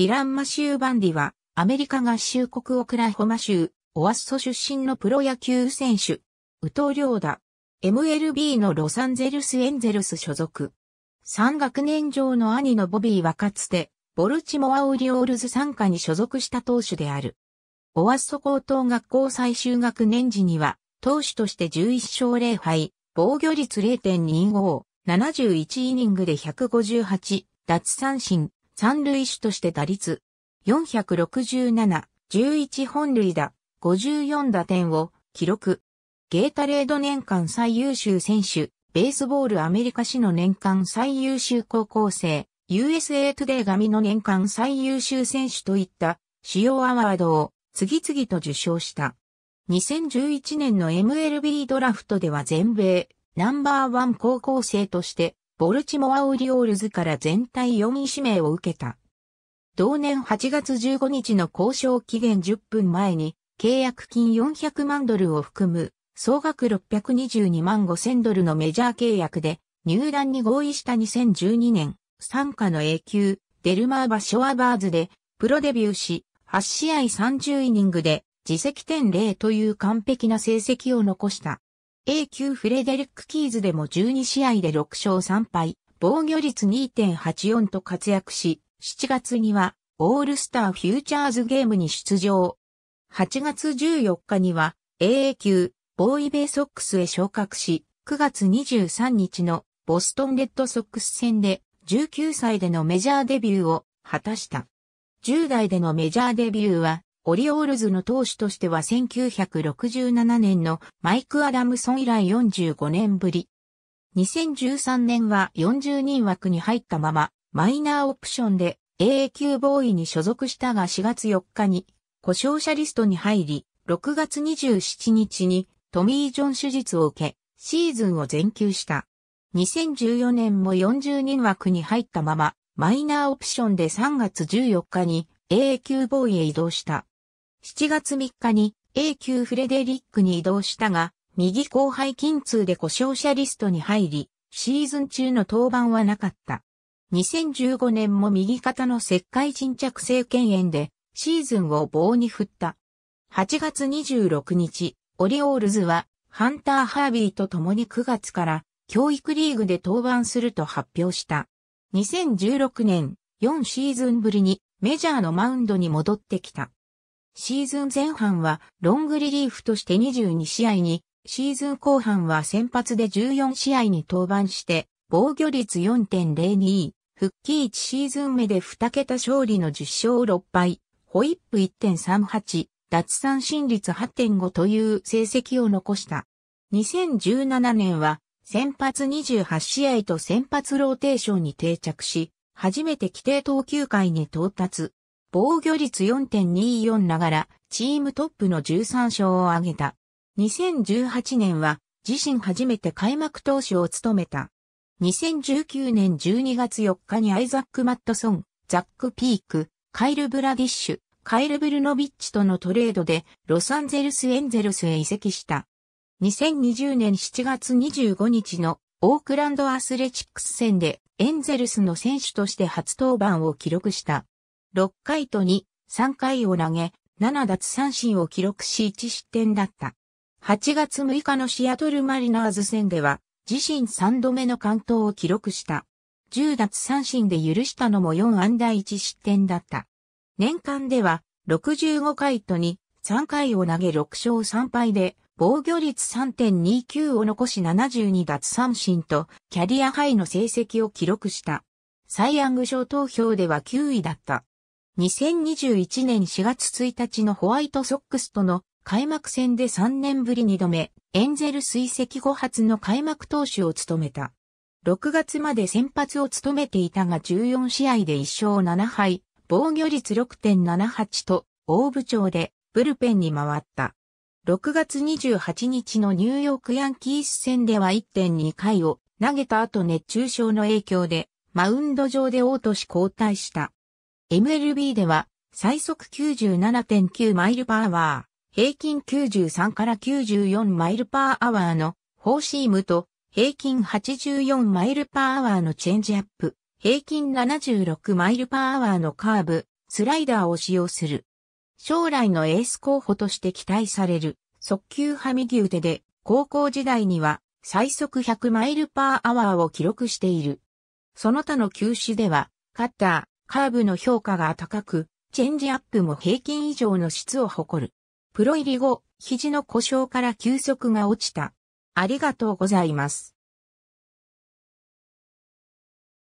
ディラン・マシュー・バンディは、アメリカ合衆国オクラホマ州、オアッソ出身のプロ野球選手、ウトリョーダ。MLB のロサンゼルス・エンゼルス所属。3学年上の兄のボビーはかつて、ボルチモア・オリオールズ参加に所属した投手である。オアッソ高等学校最終学年時には、投手として11勝0敗、防御率0.25、71イニングで158、奪三振、三塁手として打率467、11本塁打、54打点を記録。ゲータレード年間最優秀選手、ベースボールアメリカ市の年間最優秀高校生、USA トゥデー紙の年間最優秀選手といった主要アワードを次々と受賞した。2011年の MLB ドラフトでは全米ナンバーワン高校生としてボルチモア・オリオールズから全体4位指名を受けた。同年8月15日の交渉期限10分前に、契約金400万ドルを含む、総額622万5000ドルのメジャー契約で、入団に合意した2012年、参加の永久、デルマーバ・ショアバーズで、プロデビューし、8試合30イニングで、自責点0という完璧な成績を残した。A 級フレデリック・キーズでも12試合で6勝3敗、防御率2.84と活躍し、7月にはオールスターフューチャーズゲームに出場。8月14日には AA 級ボーイベイソックスへ昇格し、9月23日のボストンレッドソックス戦で19歳でのメジャーデビューを果たした。10代でのメジャーデビューはオリオールズの投手としては1967年のマイク・アダムソン以来45年ぶり。2013年は40人枠に入ったまま、マイナーオプションで AA 級ボーイに所属したが4月4日に故障者リストに入り、6月27日にトミー・ジョン手術を受け、シーズンを全休した。2014年も40人枠に入ったまま、マイナーオプションで3月14日に AA 級ボーイへ移動した。7月3日に A 級フレデリックに移動したが、右後輩筋痛で故障者リストに入り、シーズン中の登板はなかった。2015年も右肩の石灰沈着性腱炎で、シーズンを棒に振った。8月26日、オリオールズは、ハンター・ハービーと共に9月から、教育リーグで登板すると発表した。2016年、4シーズンぶりにメジャーのマウンドに戻ってきた。シーズン前半はロングリリーフとして22試合に、シーズン後半は先発で14試合に登板して、防御率4.02、復帰1シーズン目で2桁勝利の10勝6敗、ホイップ1.38、奪三振率8.5という成績を残した。2017年は先発28試合と先発ローテーションに定着し、初めて規定投球回に到達。防御率4.24ながら、チームトップの13勝を挙げた。2018年は、自身初めて開幕投手を務めた。2019年12月4日にアイザック・マットソン、ザック・ピーク、カイル・ブラディッシュ、カイル・ブルノビッチとのトレードでロサンゼルス・エンゼルスへ移籍した。2020年7月25日のオークランド・アスレチックス戦でエンゼルスの選手として初登板を記録した。6回と2、3回を投げ、7奪三振を記録し1失点だった。8月6日のシアトルマリナーズ戦では、自身3度目の完投を記録した。10奪三振で許したのも4安打1失点だった。年間では、65回と2、3回を投げ6勝3敗で、防御率3.29を残し72奪三振と、キャリアハイの成績を記録した。サイ・ヤング賞投票では9位だった。2021年4月1日のホワイトソックスとの開幕戦で3年ぶり2度目、エンゼル水石後初の開幕投手を務めた。6月まで先発を務めていたが14試合で1勝7敗、防御率6.78と大部長でブルペンに回った。6月28日のニューヨークヤンキース戦では1.2回を投げた後熱中症の影響でマウンド上で大都市交代した。MLB では最速97.9マイルパーワー、平均93から94マイルパーアワーのフォーシームと平均84マイルパーアワーのチェンジアップ、平均76マイルパーアワーのカーブ、スライダーを使用する。将来のエース候補として期待される速球派右腕で高校時代には最速100マイルパーアワーを記録している。その他の球種では、カッター、カーブの評価が高く、チェンジアップも平均以上の質を誇る。プロ入り後、肘の故障から球速が落ちた。ありがとうございます。